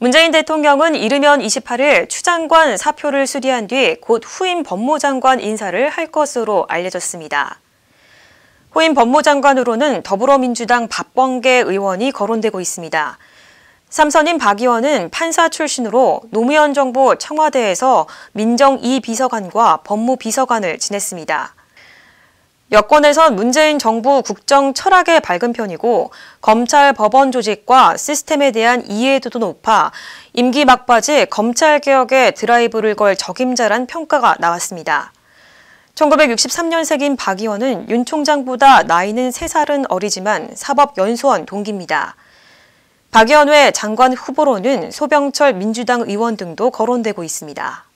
문재인 대통령은 이르면 28일 추장관 사표를 수리한 뒤 곧 후임 법무장관 인사를 할 것으로 알려졌습니다. 후임 법무장관으로는 더불어민주당 박범계 의원이 거론되고 있습니다. 삼선인 박 의원은 판사 출신으로 노무현 정부 청와대에서 민정 2비서관과 법무비서관을 지냈습니다. 여권에선 문재인 정부 국정 철학에 밝은 편이고 검찰 법원 조직과 시스템에 대한 이해도도 높아 임기 막바지 검찰 개혁의 드라이브를 걸 적임자란 평가가 나왔습니다. 1963년생인 박 의원은 윤 총장보다 나이는 3살은 어리지만 사법연수원 동기입니다. 박 의원 외 장관 후보로는 소병철 민주당 의원 등도 거론되고 있습니다.